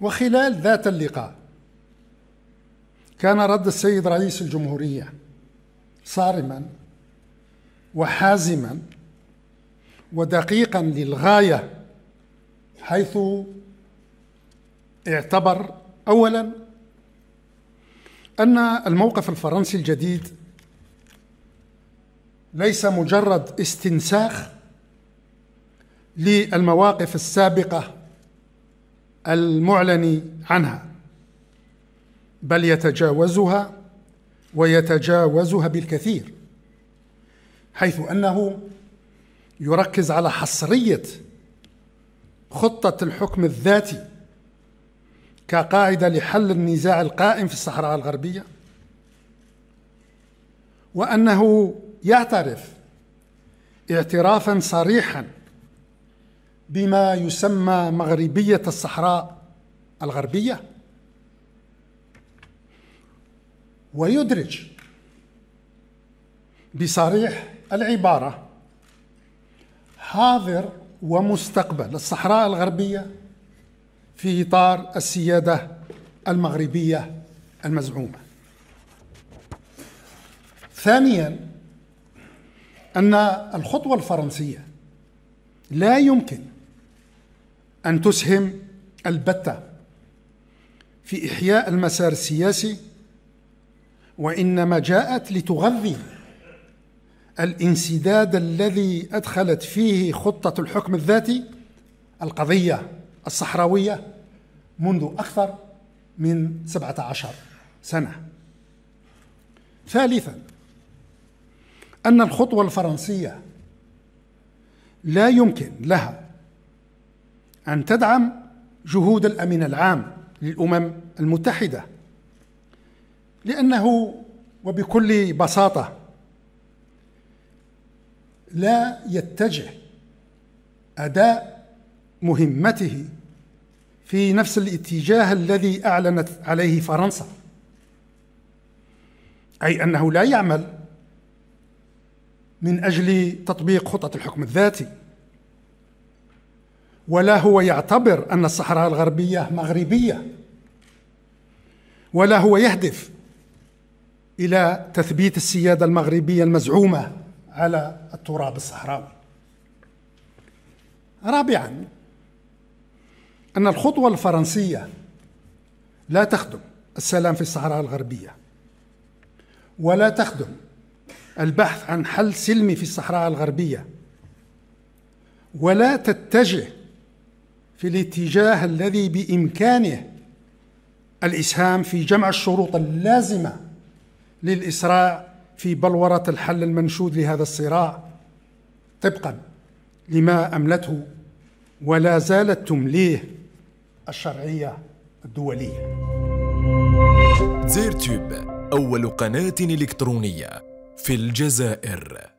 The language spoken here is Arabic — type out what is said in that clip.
وخلال ذات اللقاء كان رد السيد رئيس الجمهورية صارما وحازما ودقيقا للغاية حيث اعتبر أولا أن الموقف الفرنسي الجديد ليس مجرد استنساخ للمواقف السابقة المعلن عنها بل يتجاوزها ويتجاوزها بالكثير حيث انه يركز على حصريه خطه الحكم الذاتي كقاعده لحل النزاع القائم في الصحراء الغربيه وانه يعترف اعترافا صريحا بما يسمى مغربية الصحراء الغربية ويدرج بصريح العبارة حاضر ومستقبل الصحراء الغربية في إطار السيادة المغربية المزعومة. ثانيا أن الخطوة الفرنسية لا يمكن أن تسهم البتة في إحياء المسار السياسي وإنما جاءت لتغذي الانسداد الذي أدخلت فيه خطة الحكم الذاتي القضية الصحراوية منذ أكثر من 17 سنة ثالثا أن الخطوة الفرنسية لا يمكن لها أن تدعم جهود الأمين العام للأمم المتحدة لأنه وبكل بساطة لا يتجه أداء مهمته في نفس الاتجاه الذي أعلنت عليه فرنسا أي أنه لا يعمل من أجل تطبيق خطة الحكم الذاتي ولا هو يعتبر أن الصحراء الغربية مغربية ولا هو يهدف إلى تثبيت السيادة المغربية المزعومة على التراب الصحراوي رابعا أن الخطوة الفرنسية لا تخدم السلام في الصحراء الغربية ولا تخدم البحث عن حل سلمي في الصحراء الغربية ولا تتجه في الاتجاه الذي بإمكانه الإسهام في جمع الشروط اللازمة للإسراع في بلورة الحل المنشود لهذا الصراع طبقا لما أملته ولا زالت تمليه الشرعية الدولية زيرتوب أول قناة إلكترونية في الجزائر